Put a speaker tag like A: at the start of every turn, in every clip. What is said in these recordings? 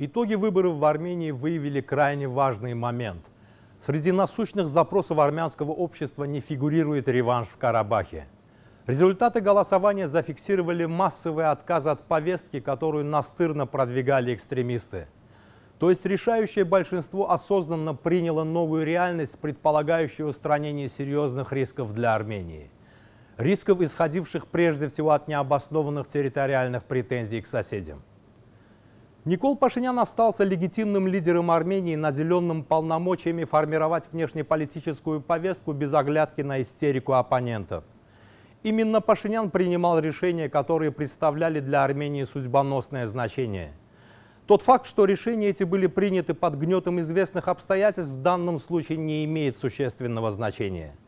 A: Итоги выборов в Армении выявили крайне важный момент. Среди насущных запросов армянского общества не фигурирует реванш в Карабахе. Результаты голосования зафиксировали массовые отказы от повестки, которую настырно продвигали экстремисты. То есть решающее большинство осознанно приняло новую реальность, предполагающую устранение серьезных рисков для Армении. Рисков, исходивших прежде всего от необоснованных территориальных претензий к соседям. Никол Пашинян остался легитимным лидером Армении, наделенным полномочиями формировать внешнеполитическую повестку без оглядки на истерику оппонентов. Именно Пашинян принимал решения, которые представляли для Армении судьбоносное значение. Тот факт, что решения эти были приняты под гнетом известных обстоятельств, в данном случае не имеет существенного значения –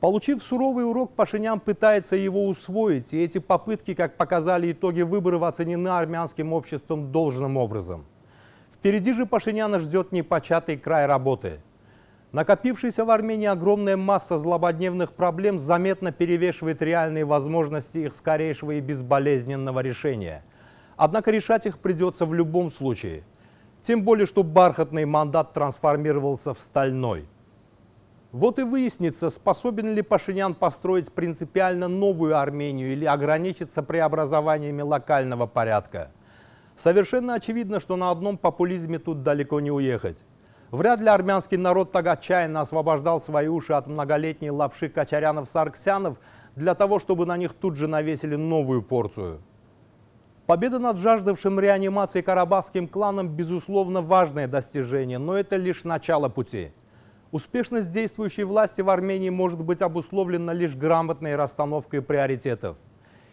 A: Получив суровый урок, Пашинян пытается его усвоить, и эти попытки, как показали итоги выборов, оценены армянским обществом должным образом. Впереди же Пашиняна ждет непочатый край работы. Накопившаяся в Армении огромная масса злободневных проблем заметно перевешивает реальные возможности их скорейшего и безболезненного решения. Однако решать их придется в любом случае. Тем более, что бархатный мандат трансформировался в стальной – вот и выяснится, способен ли Пашинян построить принципиально новую Армению или ограничиться преобразованиями локального порядка. Совершенно очевидно, что на одном популизме тут далеко не уехать. Вряд ли армянский народ так отчаянно освобождал свои уши от многолетней лапши качарянов сарксянов для того, чтобы на них тут же навесили новую порцию. Победа над жаждавшим реанимацией карабахским кланом, безусловно, важное достижение, но это лишь начало пути – Успешность действующей власти в Армении может быть обусловлена лишь грамотной расстановкой приоритетов.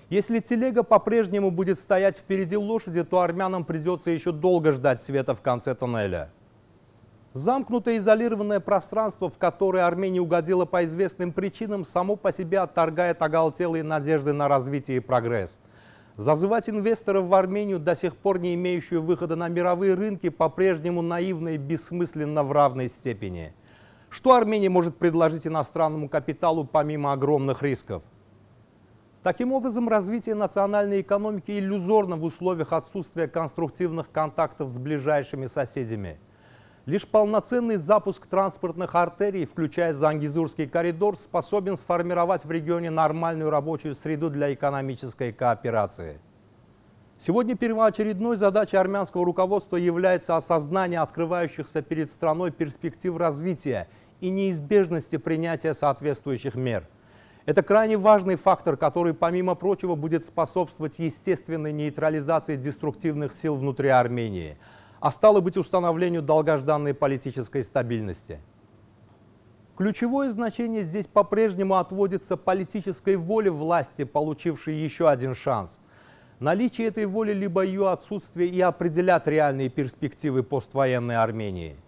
A: Если телега по-прежнему будет стоять впереди лошади, то армянам придется еще долго ждать света в конце тоннеля. Замкнутое изолированное пространство, в которое Армения угодила по известным причинам, само по себе отторгает оголтелые надежды на развитие и прогресс. Зазывать инвесторов в Армению, до сих пор не имеющую выхода на мировые рынки, по-прежнему наивно и бессмысленно в равной степени – что Армения может предложить иностранному капиталу помимо огромных рисков? Таким образом, развитие национальной экономики иллюзорно в условиях отсутствия конструктивных контактов с ближайшими соседями. Лишь полноценный запуск транспортных артерий, включая Зангизурский коридор, способен сформировать в регионе нормальную рабочую среду для экономической кооперации. Сегодня первоочередной задачей армянского руководства является осознание открывающихся перед страной перспектив развития и неизбежности принятия соответствующих мер. Это крайне важный фактор, который, помимо прочего, будет способствовать естественной нейтрализации деструктивных сил внутри Армении, а стало быть установлению долгожданной политической стабильности. Ключевое значение здесь по-прежнему отводится политической воле власти, получившей еще один шанс – Наличие этой воли либо ее отсутствие и определят реальные перспективы поствоенной Армении –